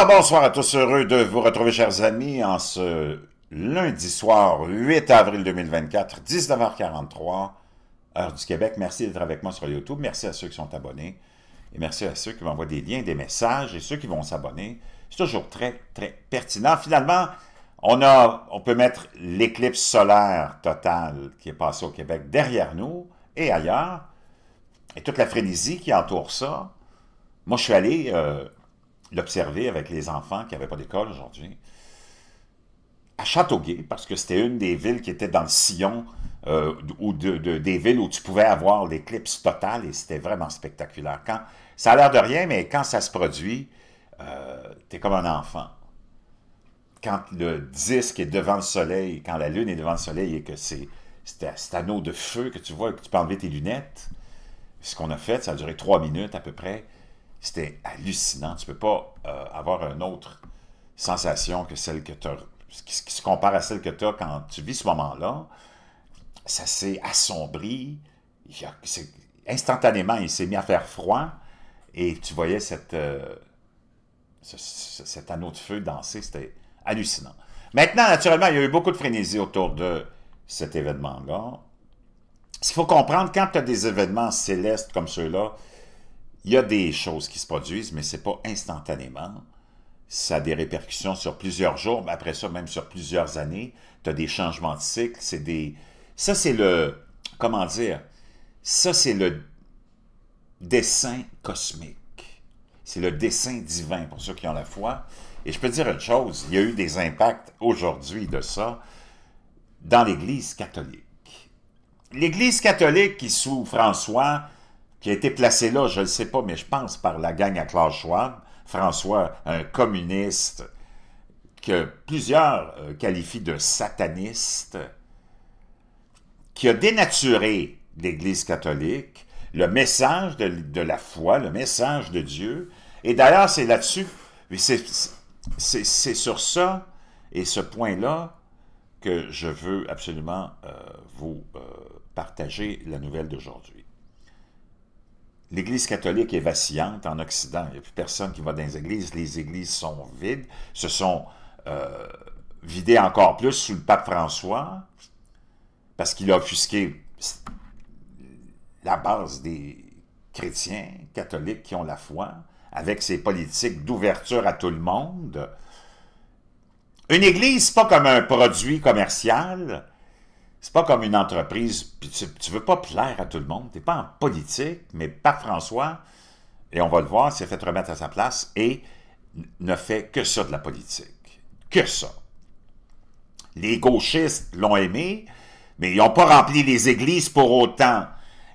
Ah, bonsoir à tous, heureux de vous retrouver, chers amis, en ce lundi soir 8 avril 2024, 19h43, heure du Québec. Merci d'être avec moi sur YouTube. Merci à ceux qui sont abonnés et merci à ceux qui m'envoient des liens, des messages et ceux qui vont s'abonner. C'est toujours très, très pertinent. Finalement, on, a, on peut mettre l'éclipse solaire totale qui est passée au Québec derrière nous et ailleurs et toute la frénésie qui entoure ça. Moi, je suis allé... Euh, l'observer avec les enfants qui n'avaient pas d'école aujourd'hui. À Châteauguay, parce que c'était une des villes qui était dans le sillon euh, ou de, des villes où tu pouvais avoir l'éclipse totale et c'était vraiment spectaculaire. Quand, ça a l'air de rien, mais quand ça se produit, euh, t'es comme un enfant. Quand le disque est devant le soleil, quand la lune est devant le soleil et que c'est cet anneau de feu que tu vois et que tu peux enlever tes lunettes, ce qu'on a fait, ça a duré trois minutes à peu près. C'était hallucinant. Tu ne peux pas euh, avoir une autre sensation que celle que tu qui, qui se compare à celle que tu as quand tu vis ce moment-là. Ça s'est assombri. instantanément, il s'est mis à faire froid. Et tu voyais cette, euh, cet anneau de feu danser. C'était hallucinant. Maintenant, naturellement, il y a eu beaucoup de frénésie autour de cet événement-là. Ce qu'il faut comprendre, quand tu as des événements célestes comme ceux-là, il y a des choses qui se produisent, mais ce n'est pas instantanément. Ça a des répercussions sur plusieurs jours, mais après ça, même sur plusieurs années. Tu as des changements de cycle. C'est des. Ça, c'est le. Comment dire? Ça, c'est le dessin cosmique. C'est le dessin divin pour ceux qui ont la foi. Et je peux dire une chose, il y a eu des impacts aujourd'hui de ça dans l'Église catholique. L'Église catholique qui, sous François, qui a été placé là, je ne sais pas, mais je pense par la gang à Klaus Schwab, François, un communiste que plusieurs euh, qualifient de sataniste, qui a dénaturé l'Église catholique, le message de, la foi, le message de Dieu. Et d'ailleurs, c'est là-dessus, c'est sur ça et ce point-là que je veux absolument euh, vous euh, partager la nouvelle d'aujourd'hui. L'Église catholique est vacillante en Occident. Il n'y a plus personne qui va dans les églises. Les églises sont vides, se sont euh, vidées encore plus sous le pape François, parce qu'il a offusqué la base des chrétiens catholiques qui ont la foi, avec ses politiques d'ouverture à tout le monde. Une église, pas comme un produit commercial. C'est pas comme une entreprise, tu, veux pas plaire à tout le monde, t'es pas en politique, mais pas François, et on va le voir, s'est fait remettre à sa place et ne fait que ça de la politique. Que ça. Les gauchistes l'ont aimé, mais ils n'ont pas rempli les églises pour autant.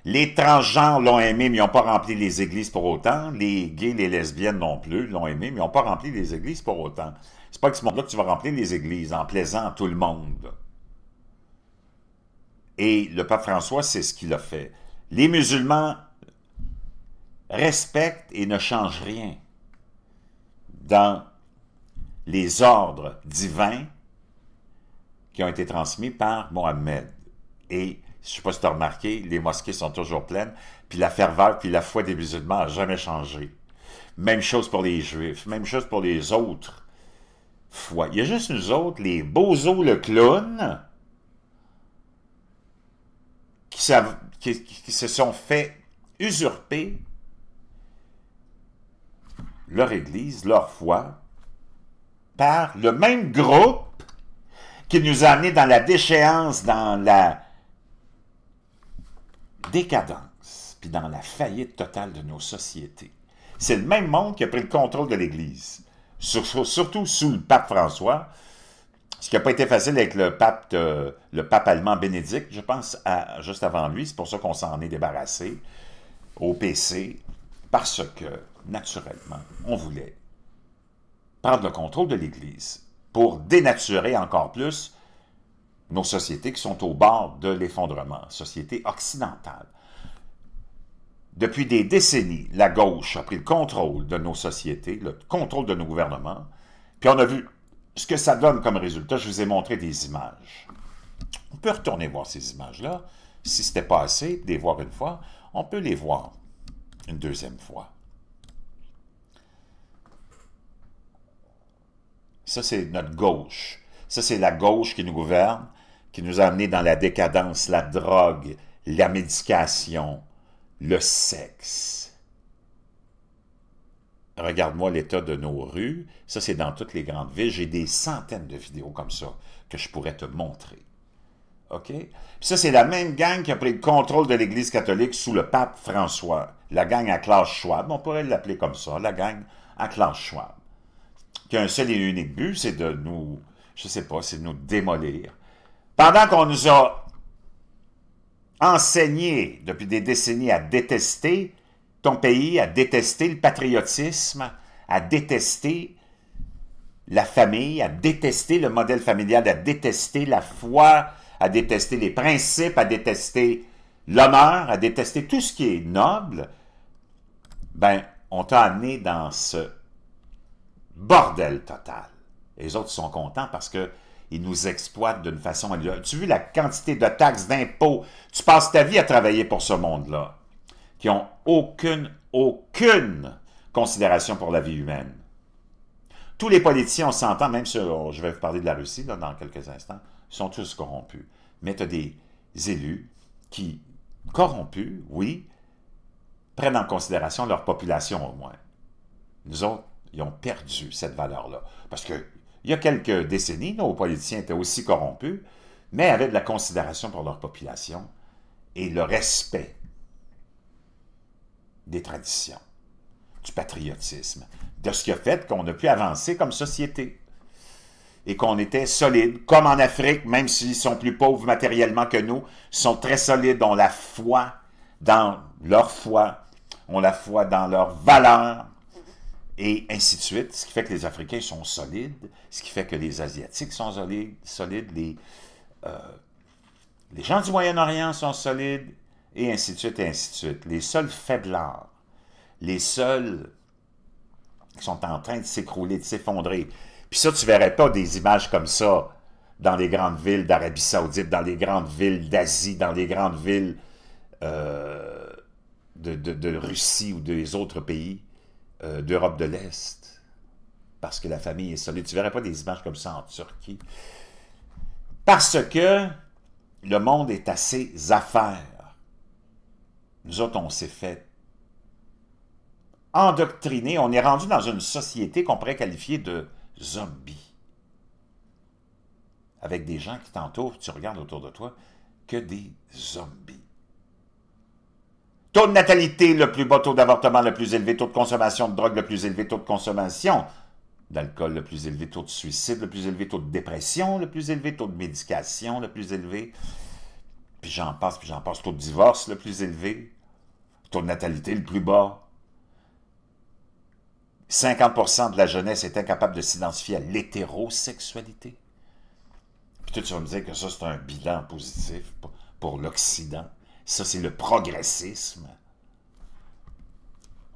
Les transgenres l'ont aimé, mais ils n'ont pas rempli les églises pour autant. Les gays, les lesbiennes non plus l'ont aimé, mais ils n'ont pas rempli les églises pour autant. C'est pas que ce monde-là que tu vas remplir les églises en plaisant à tout le monde. Et le pape François, c'est ce qu'il a fait. Les musulmans respectent et ne changent rien dans les ordres divins qui ont été transmis par Mohammed. Et, je ne sais pas si tu as remarqué, les mosquées sont toujours pleines, puis la ferveur, puis la foi des musulmans n'a jamais changé. Même chose pour les juifs, même chose pour les autres foi. Il y a juste nous autres, les bozos le clown, qui, se sont fait usurper leur Église, leur foi, par le même groupe qui nous a amenés dans la déchéance, dans la décadence, puis dans la faillite totale de nos sociétés. C'est le même monde qui a pris le contrôle de l'Église, surtout sous le pape François, ce qui n'a pas été facile avec le pape, le allemand Bénédicte, je pense, juste avant lui. C'est pour ça qu'on s'en est débarrassé au PC, parce que, naturellement, on voulait prendre le contrôle de l'Église pour dénaturer encore plus nos sociétés qui sont au bord de l'effondrement, sociétés occidentales. Depuis des décennies, la gauche a pris le contrôle de nos sociétés, le contrôle de nos gouvernements, puis on a vu ce que ça donne comme résultat, je vous ai montré des images. On peut retourner voir ces images-là. Si ce n'était pas assez de les voir une fois, on peut les voir une deuxième fois. Ça, c'est notre gauche. Ça, c'est la gauche qui nous gouverne, qui nous a amenés dans la décadence, la drogue, la médication, le sexe. Regarde-moi l'état de nos rues. Ça, c'est dans toutes les grandes villes. J'ai des centaines de vidéos comme ça que je pourrais te montrer. OK? Puis ça, c'est la même gang qui a pris le contrôle de l'Église catholique sous le pape François. La gang à classe Schwab. On pourrait l'appeler comme ça, la gang à classe Schwab. Qui a un seul et unique but, c'est de nous, je sais pas, c'est de nous démolir. Pendant qu'on nous a enseigné depuis des décennies à détester, ton pays, a détesté le patriotisme, a détesté la famille, a détesté le modèle familial, a détesté la foi, a détesté les principes, a détesté l'honneur, a détesté tout ce qui est noble, ben, on t'a amené dans ce bordel total. les autres sont contents parce que ils nous exploitent d'une façon... Tu as vu la quantité de taxes, d'impôts? Tu passes ta vie à travailler pour ce monde-là, qui ont aucune, aucune considération pour la vie humaine. Tous les politiciens, on s'entend, même sur, oh, je vais vous parler de la Russie dans quelques instants, sont tous corrompus. Mais tu as des élus qui, corrompus, oui, prennent en considération leur population au moins. Nous autres, ils ont perdu cette valeur-là. Parce que il y a quelques décennies, nos politiciens étaient aussi corrompus, mais avaient de la considération pour leur population et le respect des traditions, du patriotisme, de ce qui a fait qu'on a pu avancer comme société et qu'on était solide, comme en Afrique, même s'ils sont plus pauvres matériellement que nous, sont très solides, ont la foi dans leur foi, ont la foi dans leur valeur, et ainsi de suite, ce qui fait que les Africains sont solides, ce qui fait que les Asiatiques sont solides, euh, les gens du Moyen-Orient sont solides, et ainsi de suite, et ainsi de suite. Les seuls faiblards, les seuls qui sont en train de s'écrouler, de s'effondrer. Puis ça, tu verrais pas des images comme ça dans les grandes villes d'Arabie Saoudite, dans les grandes villes d'Asie, dans les grandes villes euh, de, Russie ou des autres pays euh, d'Europe de l'Est, parce que la famille est solide. Tu verrais pas des images comme ça en Turquie. Parce que le monde est à ses affaires. Nous autres, on s'est fait endoctriner, on est rendu dans une société qu'on pourrait qualifier de zombie. Avec des gens qui t'entourent, tu regardes autour de toi, que des zombies. Taux de natalité le plus bas, taux d'avortement le plus élevé, taux de consommation de drogue le plus élevé, taux de consommation d'alcool le plus élevé, taux de suicide le plus élevé, taux de dépression le plus élevé, taux de médication le plus élevé, puis j'en passe, puis j'en passe, taux de divorce le plus élevé, taux de natalité le plus bas. 50 de la jeunesse est incapable de s'identifier à l'hétérosexualité. Puis tout tu vas me dire que ça, c'est un bilan positif pour l'Occident. Ça, c'est le progressisme.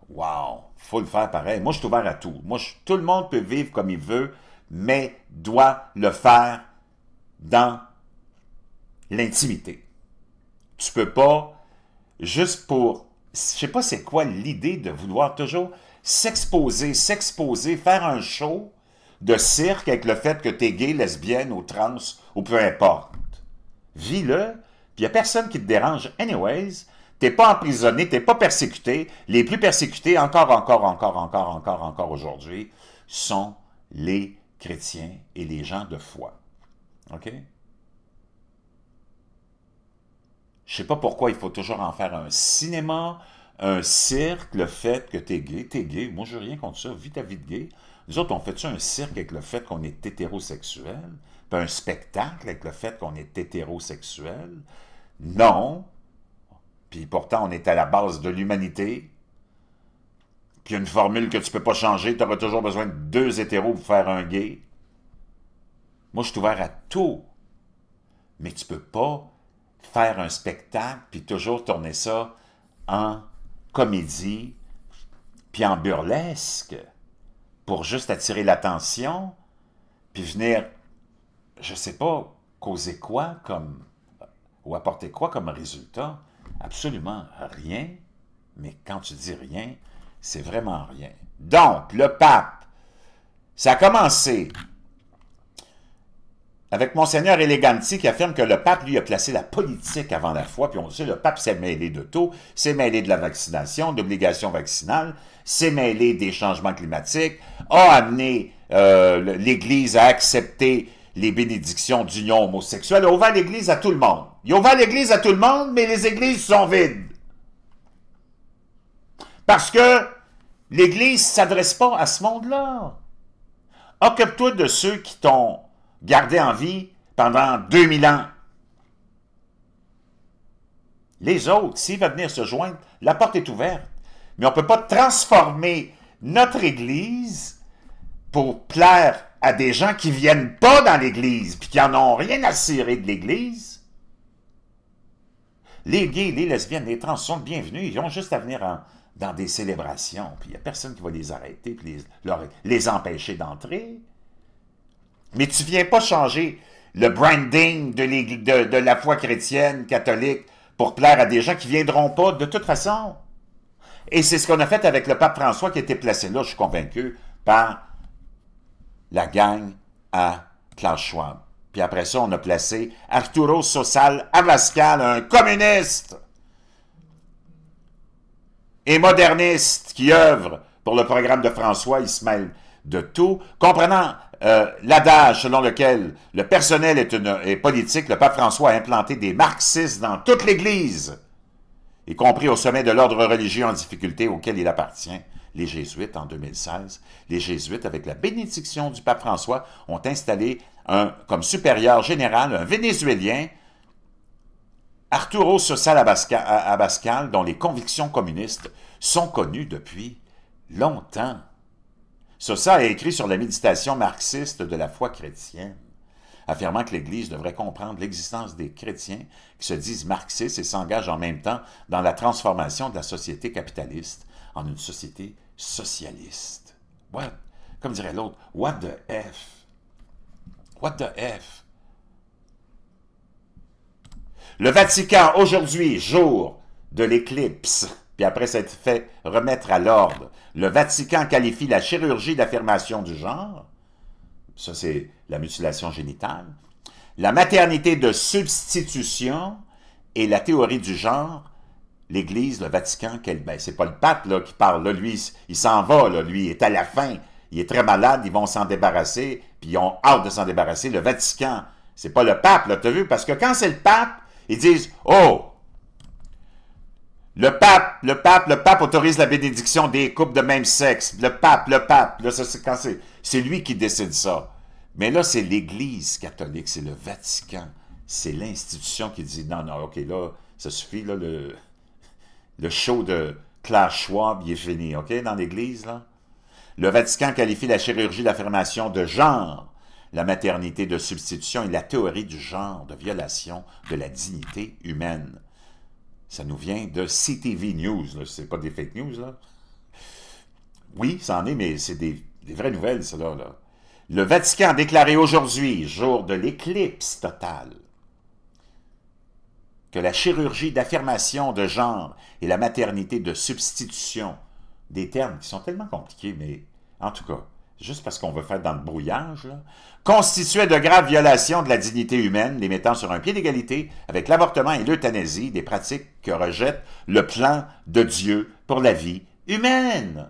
Wow! Faut le faire pareil. Moi, je suis ouvert à tout. Moi, tout le monde peut vivre comme il veut, mais doit le faire dans l'intimité. Tu peux pas, juste pour je sais pas c'est quoi l'idée de vouloir toujours s'exposer, s'exposer, faire un show de cirque avec le fait que tu es gay, lesbienne ou trans ou peu importe. Vis-le, puis il a personne qui te dérange anyways. Tu T'es pas emprisonné, tu t'es pas persécuté. Les plus persécutés, encore, encore, encore, encore, encore, encore aujourd'hui, sont les chrétiens et les gens de foi. OK? Je ne sais pas pourquoi il faut toujours en faire un cinéma, un cirque, le fait que t'es gay, t'es gay. Moi, je n'ai rien contre ça. Vite à vite gay. Nous autres, on fait ça un cirque avec le fait qu'on est hétérosexuel, puis un spectacle avec le fait qu'on est hétérosexuel. Non. Puis pourtant, on est à la base de l'humanité. Puis une formule que tu ne peux pas changer, tu auras toujours besoin de deux hétéros pour faire un gay. Moi, je suis ouvert à tout. Mais tu peux pas faire un spectacle, puis toujours tourner ça en comédie, puis en burlesque, pour juste attirer l'attention, puis venir, je sais pas, causer quoi comme, ou apporter quoi comme résultat? Absolument rien, mais quand tu dis rien, c'est vraiment rien. Donc, le pape, ça a commencé avec Monseigneur Eleganti qui affirme que le pape, lui, a placé la politique avant la foi, puis on le sait, le pape s'est mêlé de tout, s'est mêlé de la vaccination, d'obligation vaccinale, s'est mêlé des changements climatiques, a amené euh, l'Église à accepter les bénédictions d'union homosexuelle, a ouvert l'Église à tout le monde. Il a ouvert l'Église à tout le monde, mais les églises sont vides. Parce que l'Église ne s'adresse pas à ce monde-là. Occupe-toi de ceux qui t'ont Garder en vie pendant 2000 ans. Les autres, s'ils veulent venir se joindre, la porte est ouverte. Mais on ne peut pas transformer notre Église pour plaire à des gens qui ne viennent pas dans l'Église puis qui n'en ont rien à cirer de l'Église. Les gays, les lesbiennes, les trans sont bienvenus. Ils ont juste à venir dans des célébrations. Puis il n'y a personne qui va les arrêter et les, les empêcher d'entrer. Mais tu viens pas changer le branding de, la foi chrétienne, catholique, pour plaire à des gens qui viendront pas de toute façon. Et c'est ce qu'on a fait avec le pape François qui était placé là, je suis convaincu, par la gang à Klaus Schwab. Puis après ça, on a placé Arturo Sosal Avascal, un communiste et moderniste qui œuvre pour le programme de François, il de tout, comprenant euh, l'adage selon lequel le personnel est, politique, le pape François a implanté des marxistes dans toute l'Église, y compris au sommet de l'ordre religieux en difficulté auquel il appartient les Jésuites en 2016. Les Jésuites, avec la bénédiction du pape François, ont installé un, comme supérieur général un Vénézuélien, Arturo à Abascal, dont les convictions communistes sont connues depuis longtemps. Sosa a écrit sur la méditation marxiste de la foi chrétienne, affirmant que l'Église devrait comprendre l'existence des chrétiens qui se disent marxistes et s'engagent en même temps dans la transformation de la société capitaliste en une société socialiste. What? Comme dirait l'autre, what the F? What the F? Le Vatican, aujourd'hui, jour de l'éclipse puis après s'être fait remettre à l'ordre, le Vatican qualifie la chirurgie d'affirmation du genre, ça c'est la mutilation génitale, la maternité de substitution et la théorie du genre, l'Église, le Vatican, quel, ben, c'est pas le pape qui parle, lui, il s'en va, lui, il est à la fin, il est très malade, ils vont s'en débarrasser, puis ils ont hâte de s'en débarrasser, le Vatican, c'est pas le pape, là, as vu, parce que quand c'est le pape, ils disent « Oh, le pape, le pape, le pape autorise la bénédiction des couples de même sexe. Le pape, le pape, là, c'est c'est, c'est lui qui décide ça. Mais là, c'est l'Église catholique, c'est le Vatican, c'est l'institution qui dit non, non, ok, là, ça suffit, là, le, le show de Claire Schwab, il est fini, ok, dans l'Église, là. Le Vatican qualifie la chirurgie d'affirmation de genre, la maternité de substitution et la théorie du genre de violation de la dignité humaine. Ça nous vient de CTV News, ce n'est pas des fake news. Là. Oui, c'en est, mais c'est des, vraies nouvelles, cela. Le Vatican a déclaré aujourd'hui, jour de l'éclipse totale, que la chirurgie d'affirmation de genre et la maternité de substitution, des termes qui sont tellement compliqués, mais en tout cas, juste parce qu'on veut faire dans le brouillage, constituait de graves violations de la dignité humaine, les mettant sur un pied d'égalité avec l'avortement et l'euthanasie, des pratiques que rejette le plan de Dieu pour la vie humaine.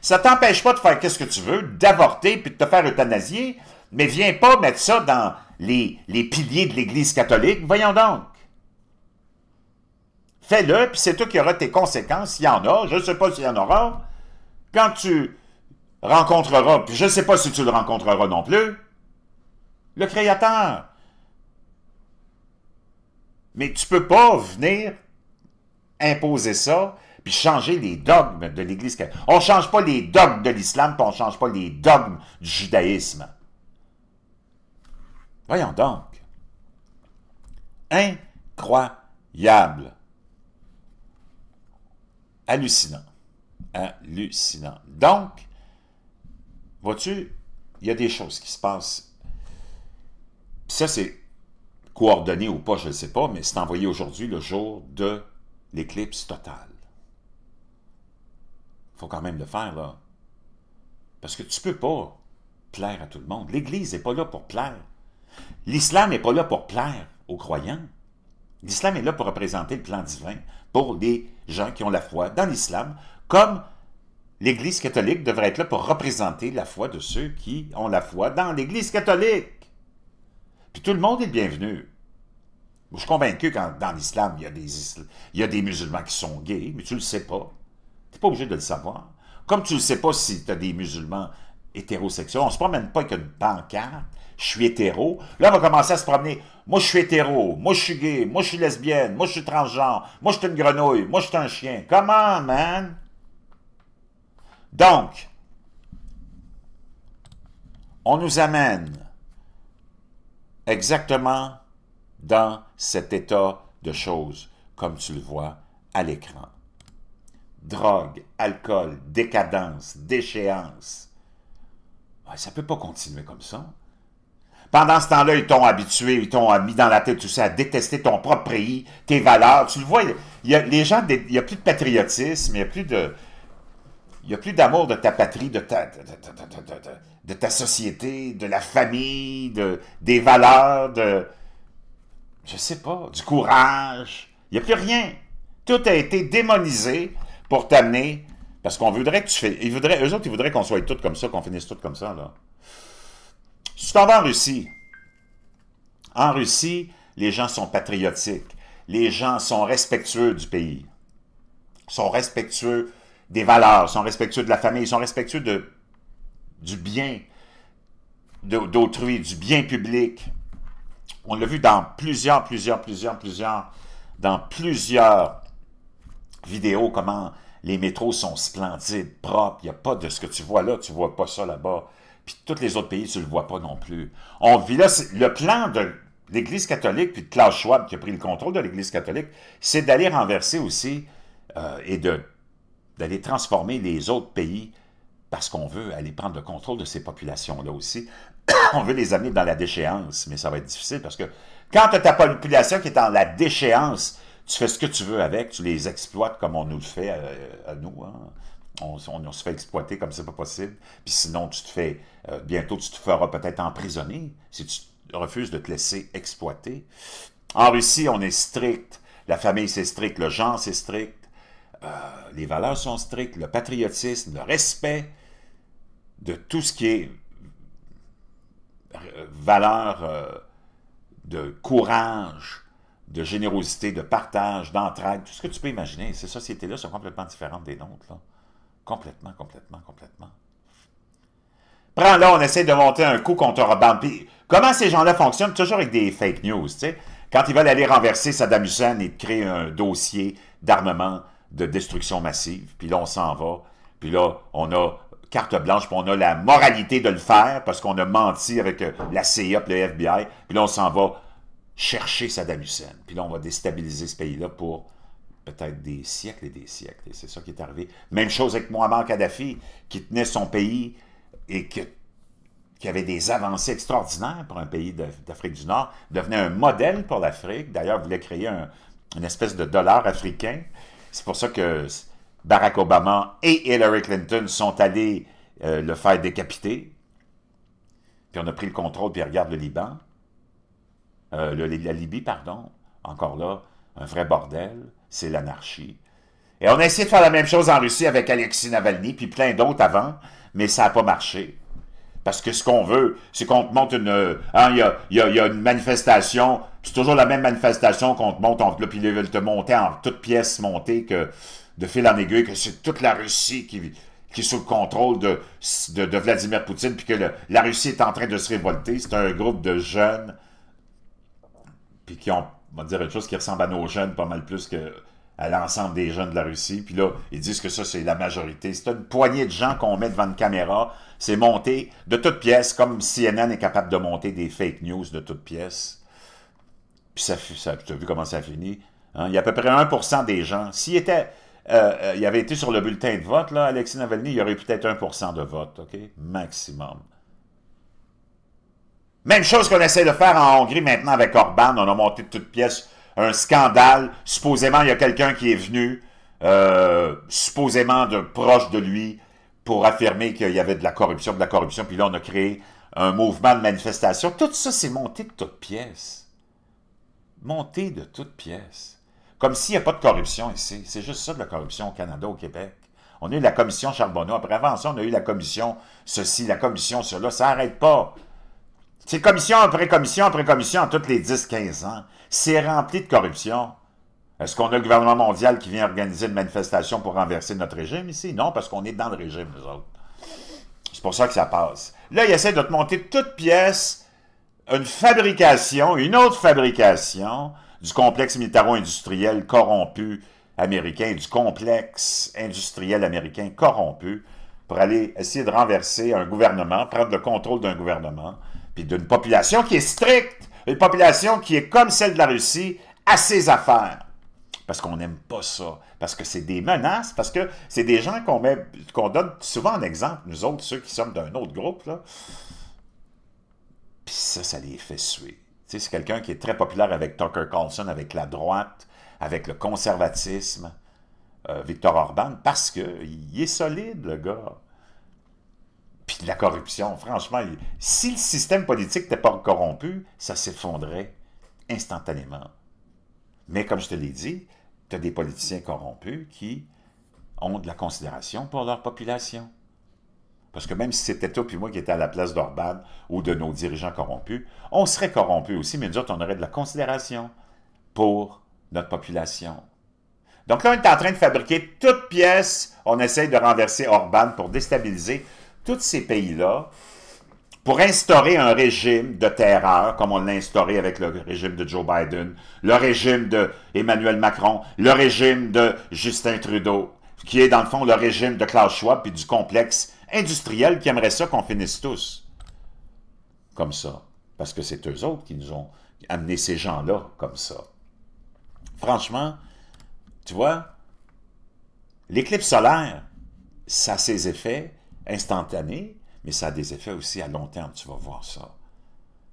Ça t'empêche pas de faire qu'est-ce que tu veux, d'avorter puis de te faire euthanasier, mais viens pas mettre ça dans les, les piliers de l'Église catholique. Voyons donc. Fais-le, puis c'est toi qui auras tes conséquences, s'il y en a. Je ne sais pas s'il y en aura. Quand tu rencontreras, puis je ne sais pas si tu le rencontreras non plus, le Créateur. Mais tu ne peux pas venir imposer ça, puis changer les dogmes de l'Église. On ne change pas les dogmes de l'islam, puis on ne change pas les dogmes du judaïsme. Voyons donc. Incroyable hallucinant. Hallucinant. Donc, vois-tu, il y a des choses qui se passent. ça, c'est coordonné ou pas, je ne sais pas, mais c'est envoyé aujourd'hui, le jour de l'éclipse totale. Il faut quand même le faire, là. Parce que tu ne peux pas plaire à tout le monde. L'Église n'est pas là pour plaire. L'islam n'est pas là pour plaire aux croyants. L'islam est là pour représenter le plan divin pour les gens qui ont la foi dans l'islam, comme l'Église catholique devrait être là pour représenter la foi de ceux qui ont la foi dans l'Église catholique. Puis tout le monde est le bienvenu. Je suis convaincu que dans l'islam, il, il, y a des musulmans qui sont gays, mais tu ne le sais pas. Tu n'es pas obligé de le savoir. Comme tu ne sais pas si tu as des musulmans hétérosexuels, on ne se promène pas avec une pancarte je suis hétéro. Là, on va commencer à se promener. Moi, je suis hétéro. Moi, je suis gay. Moi, je suis lesbienne. Moi, je suis transgenre. Moi, je suis une grenouille. Moi, je suis un chien. Comment, man? Donc, on nous amène exactement dans cet état de choses, comme tu le vois à l'écran. Drogue, alcool, décadence, déchéance. Ça ne peut pas continuer comme ça. Pendant ce temps-là, ils t'ont habitué, ils t'ont mis dans la tête ça à détester ton propre pays, tes valeurs. Tu le vois, les gens, il n'y a plus de patriotisme, il n'y a plus de... d'amour de ta patrie, de ta, de, ta société, de la famille, de, des valeurs, de. Je sais pas, du courage. Il n'y a plus rien. Tout a été démonisé pour t'amener. Parce qu'on voudrait que tu fais. voudraient, eux autres, ils voudraient qu'on soit tous comme ça, qu'on finisse tous comme ça, là. Si tu vas en Russie, en Russie, les gens sont patriotiques, les gens sont respectueux du pays, sont respectueux des valeurs, sont respectueux de la famille, sont respectueux du bien d'autrui, du bien public. On l'a vu dans plusieurs, plusieurs, plusieurs, plusieurs, dans plusieurs vidéos, comment les métros sont splendides, propres, il n'y a pas de ce que tu vois là, tu ne vois pas ça là-bas. Puis tous les autres pays, tu ne le vois pas non plus. On vit là, le plan de l'Église catholique, puis de Klaus Schwab qui a pris le contrôle de l'Église catholique, c'est d'aller renverser aussi euh, et d'aller transformer les autres pays parce qu'on veut aller prendre le contrôle de ces populations-là aussi. On veut les amener dans la déchéance, mais ça va être difficile parce que quand tu as ta population qui est dans la déchéance, tu fais ce que tu veux avec, tu les exploites comme on nous le fait euh, à, nous. Hein on, se fait exploiter comme c'est pas possible. Puis sinon, tu te fais, euh, bientôt, tu te feras peut-être emprisonner si tu refuses de te laisser exploiter. En Russie, on est strict. La famille, c'est strict. Le genre, c'est strict. Euh, les valeurs sont strictes. Le patriotisme, le respect de tout ce qui est euh, valeur de courage, de générosité, de partage, d'entraide, tout ce que tu peux imaginer. Ces sociétés-là sont complètement différentes des nôtres. Là. Complètement, complètement, complètement. Prends-là, on essaie de monter un coup contre Puis comment ces gens-là fonctionnent? Toujours avec des fake news, tu sais. Quand ils veulent aller renverser Saddam Hussein et créer un dossier d'armement, de destruction massive, puis là, on s'en va, puis là, on a carte blanche, puis on a la moralité de le faire, parce qu'on a menti avec euh, la CIA, le FBI, puis là, on s'en va chercher Saddam Hussein, puis là, on va déstabiliser ce pays-là pour peut-être des siècles et des siècles. Et c'est ça qui est arrivé. Même chose avec Mohamed Kadhafi, qui tenait son pays et qui avait des avancées extraordinaires pour un pays d'Afrique du Nord, devenait un modèle pour l'Afrique. D'ailleurs, voulait créer un, une espèce de dollar africain. C'est pour ça que Barack Obama et Hillary Clinton sont allés euh, le faire décapiter. Puis on a pris le contrôle, puis regarde le Liban. Euh, la Libye, pardon. Encore là, un vrai bordel c'est l'anarchie. Et on a essayé de faire la même chose en Russie avec Alexis Navalny, puis plein d'autres avant, mais ça n'a pas marché. Parce que ce qu'on veut, c'est qu'on te monte une... Euh, hein, il y, a, une manifestation, c'est toujours la même manifestation qu'on te monte, puis ils veulent te monter en toute pièces, montée, que, de fil en aiguille, que c'est toute la Russie qui, qui est sous le contrôle de, de, Vladimir Poutine, puis que la Russie est en train de se révolter. C'est un groupe de jeunes, puis qui ont on va dire une chose qui ressemble à nos jeunes pas mal plus que à l'ensemble des jeunes de la Russie. Puis là, ils disent que ça, c'est la majorité. C'est une poignée de gens qu'on met devant une caméra. C'est monté de toutes pièces, comme CNN est capable de monter des fake news de toutes pièces. Puis ça, tu as vu comment ça finit. Hein? Il y a à peu près 1% des gens. S'il était, euh, euh, avait été sur le bulletin de vote, là, Alexis Navalny, il y aurait peut-être 1% de vote, OK? Maximum. Même chose qu'on essaie de faire en Hongrie maintenant avec Orban. On a monté de toutes pièces un scandale. Supposément, il y a quelqu'un qui est venu, euh, supposément de proche de lui, pour affirmer qu'il y avait de la corruption, de la corruption. Puis là, on a créé un mouvement de manifestation. Tout ça, c'est monté de toutes pièces. Monté de toutes pièces. Comme s'il n'y a pas de corruption ici. C'est juste ça de la corruption au Canada, au Québec. On a eu la commission Charbonneau. Après, avant ça, on a eu la commission ceci, la commission cela. Ça n'arrête pas. C'est commission après commission après commission, toutes les 10-15 ans. C'est rempli de corruption. Est-ce qu'on a le gouvernement mondial qui vient organiser une manifestation pour renverser notre régime ici? Non, parce qu'on est dans le régime, nous autres. C'est pour ça que ça passe. Là, il essaie de te monter toute pièce, une fabrication, une autre fabrication du complexe militaro-industriel corrompu américain, du complexe industriel américain corrompu, pour aller essayer de renverser un gouvernement, prendre le contrôle d'un gouvernement, puis d'une population qui est stricte, une population qui est comme celle de la Russie, à ses affaires. Parce qu'on n'aime pas ça, parce que c'est des menaces, parce que c'est des gens qu'on qu'on donne souvent en exemple, nous autres, ceux qui sommes d'un autre groupe, là. Puis ça, ça les fait suer. Tu sais, c'est quelqu'un qui est très populaire avec Tucker Carlson, avec la droite, avec le conservatisme, euh, Victor Orban, parce qu'il est solide, le gars puis la corruption. Franchement, si le système politique n'était pas corrompu, ça s'effondrait instantanément. Mais comme je te l'ai dit, tu as des politiciens corrompus qui ont de la considération pour leur population. Parce que même si c'était toi puis moi qui étais à la place d'Orban ou de nos dirigeants corrompus, on serait corrompus aussi, mais nous autres, on aurait de la considération pour notre population. Donc là, on est en train de fabriquer toute pièce. On essaye de renverser Orban pour déstabiliser tous ces pays-là, pour instaurer un régime de terreur, comme on l'a instauré avec le régime de Joe Biden, le régime de Emmanuel Macron, le régime de Justin Trudeau, qui est dans le fond le régime de Klaus Schwab puis du complexe industriel qui aimerait ça qu'on finisse tous. Comme ça. Parce que c'est eux autres qui nous ont amené ces gens-là comme ça. Franchement, tu vois, l'éclipse solaire, ça a ses effets, instantané, mais ça a des effets aussi à long terme, tu vas voir ça.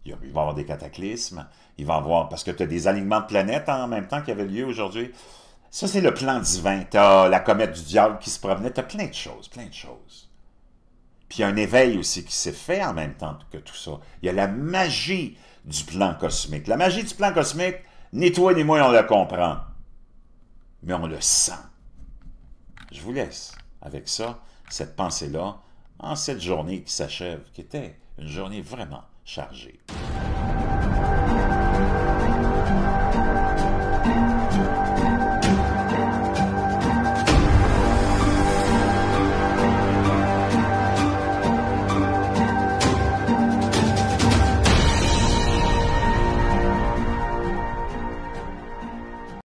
Il va y avoir des cataclysmes, il va y avoir, parce que tu as des alignements de planètes en même temps qui avaient lieu aujourd'hui. Ça, c'est le plan divin. Tu as la comète du diable qui se provenait, tu as plein de choses, plein de choses. Puis il y a un éveil aussi qui s'est fait en même temps que tout ça. Il y a la magie du plan cosmique. La magie du plan cosmique, ni toi ni moi on la comprend, mais on le sent. Je vous laisse avec ça cette pensée-là en cette journée qui s'achève, qui était une journée vraiment chargée.